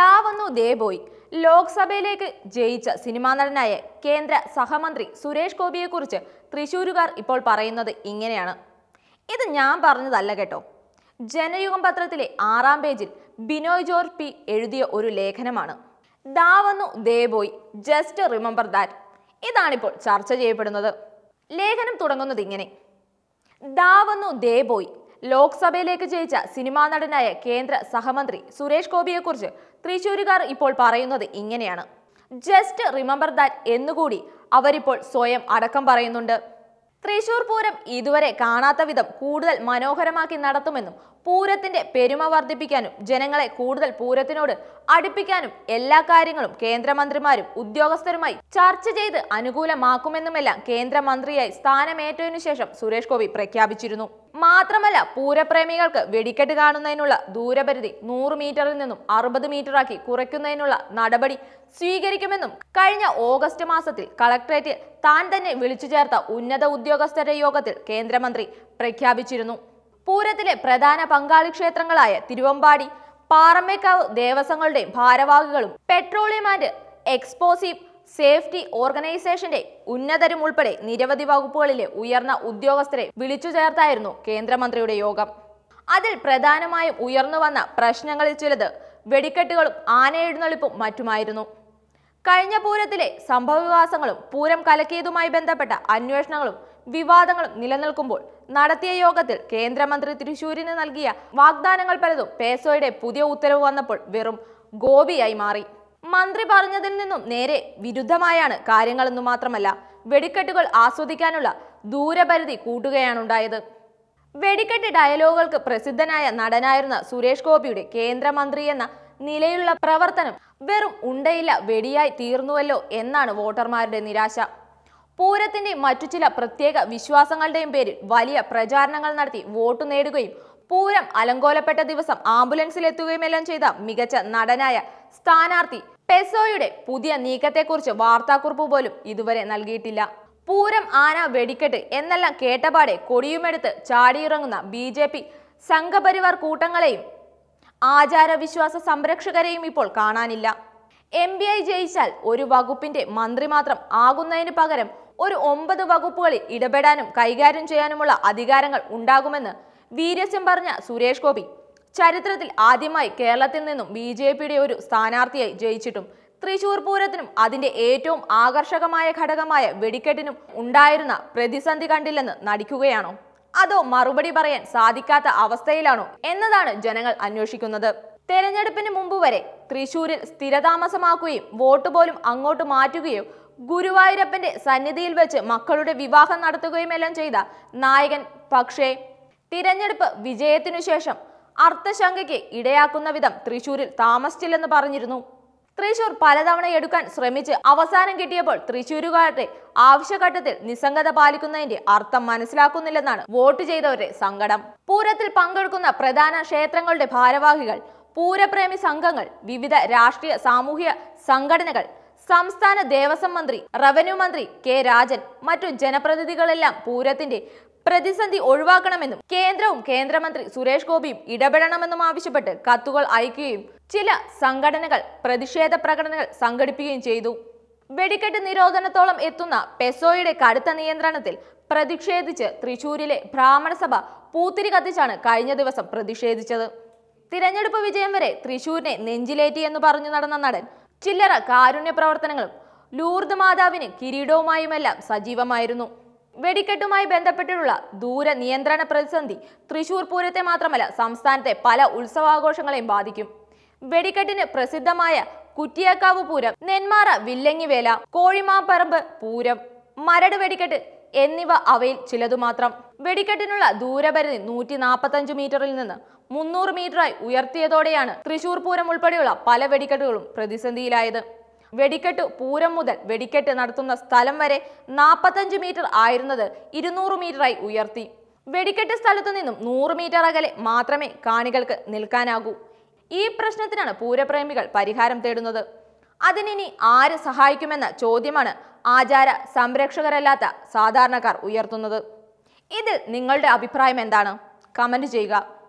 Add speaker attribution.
Speaker 1: ദാവന്നു ദേബോയ് ലോക്സഭയിലേക്ക് ജയിച്ച സിനിമാ നടനായ കേന്ദ്ര സഹമന്ത്രി സുരേഷ് ഗോപിയെക്കുറിച്ച് തൃശ്ശൂരുകാർ ഇപ്പോൾ പറയുന്നത് ഇങ്ങനെയാണ് ഇത് ഞാൻ പറഞ്ഞതല്ല കേട്ടോ ജനയുഗം പത്രത്തിലെ ആറാം പേജിൽ ബിനോയ് ജോർജ് പി എഴുതിയ ഒരു ലേഖനമാണ് ദാവന്നു ദേബോയ് ജസ്റ്റ് റിമെമ്പർ ദാറ്റ് ഇതാണിപ്പോൾ ചർച്ച ചെയ്യപ്പെടുന്നത് ലേഖനം തുടങ്ങുന്നത് ഇങ്ങനെ ദാവന്നു ദേബോയ് ലോക്സഭയിലേക്ക് ജയിച്ച സിനിമാ നടനായ കേന്ദ്ര സഹമന്ത്രി സുരേഷ് ഗോപിയെക്കുറിച്ച് തൃശൂരുകാർ ഇപ്പോൾ പറയുന്നത് ഇങ്ങനെയാണ് ജസ്റ്റ് റിമെമ്പർ ദാറ്റ് എന്നുകൂടി അവരിപ്പോൾ സ്വയം അടക്കം പറയുന്നുണ്ട് തൃശൂർ പൂരം ഇതുവരെ കാണാത്ത വിധം കൂടുതൽ മനോഹരമാക്കി നടത്തുമെന്നും പൂരത്തിന്റെ പെരുമ വർദ്ധിപ്പിക്കാനും ജനങ്ങളെ കൂടുതൽ പൂരത്തിനോട് അടുപ്പിക്കാനും എല്ലാ കാര്യങ്ങളും കേന്ദ്രമന്ത്രിമാരും ഉദ്യോഗസ്ഥരുമായി ചർച്ച ചെയ്ത് അനുകൂലമാക്കുമെന്നുമെല്ലാം കേന്ദ്രമന്ത്രിയായി സ്ഥാനമേറ്റതിനു ശേഷം സുരേഷ് ഗോപി പ്രഖ്യാപിച്ചിരുന്നു മാത്രമല്ല പൂരപ്രേമികൾക്ക് വെടിക്കെട്ട് കാണുന്നതിനുള്ള ദൂരപരിധി നൂറ് മീറ്ററിൽ നിന്നും അറുപത് മീറ്ററാക്കി കുറയ്ക്കുന്നതിനുള്ള നടപടി സ്വീകരിക്കുമെന്നും കഴിഞ്ഞ ഓഗസ്റ്റ് മാസത്തിൽ കളക്ടറേറ്റിൽ താൻ തന്നെ വിളിച്ചു ചേർത്ത ഉന്നത ഉദ്യോഗസ്ഥരുടെ യോഗത്തിൽ കേന്ദ്രമന്ത്രി പ്രഖ്യാപിച്ചിരുന്നു പൂരത്തിലെ പ്രധാന പങ്കാളി ക്ഷേത്രങ്ങളായ തിരുവമ്പാടി പാറമേക്കാവ് ദേവസ്വങ്ങളുടെ ഭാരവാഹികളും പെട്രോളിയം ആൻഡ് എക്സ്പോസീവ് സേഫ്റ്റി ഓർഗനൈസേഷന്റെ ഉന്നതരും ഉൾപ്പെടെ നിരവധി വകുപ്പുകളിലെ ഉയർന്ന ഉദ്യോഗസ്ഥരെ വിളിച്ചു ചേർത്തായിരുന്നു കേന്ദ്രമന്ത്രിയുടെ യോഗം അതിൽ പ്രധാനമായും ഉയർന്നു വന്ന പ്രശ്നങ്ങളിൽ ചിലത് വെടിക്കെട്ടുകളും ആനയെഴുന്നള്ളിപ്പും മറ്റുമായിരുന്നു കഴിഞ്ഞ പൂരത്തിലെ സംഭവവികാസങ്ങളും പൂരം കലക്കിയതുമായി ബന്ധപ്പെട്ട അന്വേഷണങ്ങളും വിവാദങ്ങളും നിലനിൽക്കുമ്പോൾ നടത്തിയ യോഗത്തിൽ കേന്ദ്രമന്ത്രി തൃശൂരിന് നൽകിയ വാഗ്ദാനങ്ങൾ പലതും പേസോയുടെ പുതിയ ഉത്തരവ് വന്നപ്പോൾ വെറും ഗോപിയായി മാറി മന്ത്രി പറഞ്ഞതിൽ നിന്നും നേരെ വിരുദ്ധമായാണ് കാര്യങ്ങളെന്നു മാത്രമല്ല വെടിക്കെട്ടുകൾ ആസ്വദിക്കാനുള്ള ദൂരപരിധി കൂട്ടുകയാണുണ്ടായത് വെടിക്കെട്ട് ഡയലോഗുകൾക്ക് പ്രസിദ്ധനായ നടനായിരുന്ന സുരേഷ് ഗോപിയുടെ കേന്ദ്രമന്ത്രി എന്ന നിലയിലുള്ള പ്രവർത്തനം വെറും ഉണ്ടയില്ല വെടിയായി തീർന്നുവല്ലോ എന്നാണ് വോട്ടർമാരുടെ നിരാശ പൂരത്തിന്റെ മറ്റു ചില പ്രത്യേക വിശ്വാസങ്ങളുടെയും പേരിൽ വലിയ പ്രചാരണങ്ങൾ നടത്തി വോട്ട് നേടുകയും പൂരം അലങ്കോലപ്പെട്ട ദിവസം ആംബുലൻസിൽ എത്തുകയുമെല്ലാം ചെയ്ത മികച്ച നടനായ സ്ഥാനാർത്ഥി പെസോയുടെ പുതിയ നീക്കത്തെക്കുറിച്ച് വാർത്താക്കുറിപ്പ് പോലും ഇതുവരെ നൽകിയിട്ടില്ല പൂരം ആന വെടിക്കെട്ട് എന്നെല്ലാം കേട്ടപാടെ കൊടിയുമെടുത്ത് ചാടിയിറങ്ങുന്ന ബി ജെ പി സംഘപരിവാർ കൂട്ടങ്ങളെയും ആചാരവിശ്വാസ സംരക്ഷകരെയും ഇപ്പോൾ കാണാനില്ല എം ബി ഐ ജയിച്ചാൽ ഒരു വകുപ്പിന്റെ മന്ത്രി മാത്രം ആകുന്നതിന് പകരം ഒരു ഒമ്പത് വകുപ്പുകളിൽ ഇടപെടാനും കൈകാര്യം ചെയ്യാനുമുള്ള അധികാരങ്ങൾ ഉണ്ടാകുമെന്ന് വീരസ്യം പറഞ്ഞ സുരേഷ് ഗോപി ചരിത്രത്തിൽ ആദ്യമായി കേരളത്തിൽ നിന്നും ബി ജെ പിയുടെ ഒരു സ്ഥാനാർത്ഥിയായി ജയിച്ചിട്ടും തൃശൂർ പൂരത്തിനും അതിന്റെ ഏറ്റവും ആകർഷകമായ ഘടകമായ വെടിക്കെട്ടിനും ഉണ്ടായിരുന്ന പ്രതിസന്ധി കണ്ടില്ലെന്ന് നടിക്കുകയാണോ അതോ മറുപടി പറയാൻ സാധിക്കാത്ത അവസ്ഥയിലാണോ എന്നതാണ് ജനങ്ങൾ അന്വേഷിക്കുന്നത് തെരഞ്ഞെടുപ്പിന് മുമ്പ് വരെ തൃശൂരിൽ സ്ഥിരതാമസമാക്കുകയും വോട്ട് പോലും അങ്ങോട്ട് മാറ്റുകയോ ഗുരുവായൂരപ്പന്റെ സന്നിധിയിൽ വെച്ച് മക്കളുടെ വിവാഹം നടത്തുകയുമെല്ലാം ചെയ്ത നായകൻ പക്ഷേ തിരഞ്ഞെടുപ്പ് വിജയത്തിനു ശേഷം അർത്ഥശങ്കയ്ക്ക് ഇടയാക്കുന്ന വിധം തൃശൂരിൽ താമസിച്ചില്ലെന്ന് പറഞ്ഞിരുന്നു തൃശൂർ പലതവണ എടുക്കാൻ ശ്രമിച്ച് അവസാനം കിട്ടിയപ്പോൾ തൃശൂരുകാരുടെ ആവശ്യഘട്ടത്തിൽ നിസ്സംഗത പാലിക്കുന്നതിന്റെ അർത്ഥം മനസ്സിലാക്കുന്നില്ലെന്നാണ് വോട്ട് ചെയ്തവരുടെ സങ്കടം പൂരത്തിൽ പങ്കെടുക്കുന്ന പ്രധാന ക്ഷേത്രങ്ങളുടെ ഭാരവാഹികൾ പൂരപ്രേമി സംഘങ്ങൾ വിവിധ രാഷ്ട്രീയ സാമൂഹ്യ സംഘടനകൾ സംസ്ഥാന ദേവസ്വം മന്ത്രി റവന്യൂ മന്ത്രി കെ രാജൻ മറ്റു ജനപ്രതിനിധികളെല്ലാം പൂരത്തിന്റെ പ്രതിസന്ധി ഒഴിവാക്കണമെന്നും കേന്ദ്രവും കേന്ദ്രമന്ത്രി സുരേഷ് ഗോപിയും ഇടപെടണമെന്നും ആവശ്യപ്പെട്ട് കത്തുകൾ അയക്കുകയും ചില സംഘടനകൾ പ്രതിഷേധ പ്രകടനങ്ങൾ സംഘടിപ്പിക്കുകയും ചെയ്തു വെടിക്കെട്ട് നിരോധനത്തോളം എത്തുന്ന പെസോയുടെ കടുത്ത നിയന്ത്രണത്തിൽ പ്രതിഷേധിച്ച് തൃശൂരിലെ ബ്രാഹ്മണസഭ പൂത്തിരി കത്തിച്ചാണ് കഴിഞ്ഞ ദിവസം പ്രതിഷേധിച്ചത് തിരഞ്ഞെടുപ്പ് വിജയം വരെ തൃശൂരിനെ നെഞ്ചിലേറ്റി എന്ന് പറഞ്ഞു നടന്ന നടൻ ചില്ലറ കാരുണ്യ പ്രവർത്തനങ്ങളും ലൂർദ് മാതാവിന് കിരീടവുമായുമെല്ലാം സജീവമായിരുന്നു വെടിക്കെട്ടുമായി ബന്ധപ്പെട്ടിട്ടുള്ള ദൂര നിയന്ത്രണ പ്രതിസന്ധി തൃശൂർ പൂരത്തെ മാത്രമല്ല സംസ്ഥാനത്തെ പല ഉത്സവാഘോഷങ്ങളെയും ബാധിക്കും വെടിക്കെട്ടിന് പ്രസിദ്ധമായ കുറ്റിയാക്കാവ് പൂരം നെന്മാറ വില്ലങ്ങിവേല കോഴിമാപ്പറമ്പ് പൂരം മരട് വെടിക്കെട്ട് എന്നിവ അവയിൽ ചിലതു മാത്രം വെടിക്കെട്ടിനുള്ള ദൂരപരിധി നൂറ്റി നാൽപ്പത്തഞ്ച് മീറ്ററിൽ നിന്ന് മുന്നൂറ് മീറ്ററായി ഉയർത്തിയതോടെയാണ് തൃശൂർ പൂരം ഉൾപ്പെടെയുള്ള പല വെടിക്കെട്ടുകളും പ്രതിസന്ധിയിലായത് വെടിക്കെട്ട് പൂരം മുതൽ വെടിക്കെട്ട് നടത്തുന്ന സ്ഥലം വരെ നാൽപ്പത്തഞ്ച് മീറ്റർ ആയിരുന്നത് ഇരുന്നൂറ് മീറ്ററായി ഉയർത്തി വെടിക്കെട്ട് സ്ഥലത്തു നിന്നും നൂറ് മീറ്റർ അകലെ മാത്രമേ കാണികൾക്ക് നിൽക്കാനാകൂ ഈ പ്രശ്നത്തിനാണ് പൂരപ്രേമികൾ പരിഹാരം തേടുന്നത് അതിനി ആര് സഹായിക്കുമെന്ന ചോദ്യമാണ് ആചാര സംരക്ഷകരല്ലാത്ത സാധാരണക്കാർ ഉയർത്തുന്നത് ഇതിൽ നിങ്ങളുടെ അഭിപ്രായം എന്താണ് കമൻറ്റ് ചെയ്യുക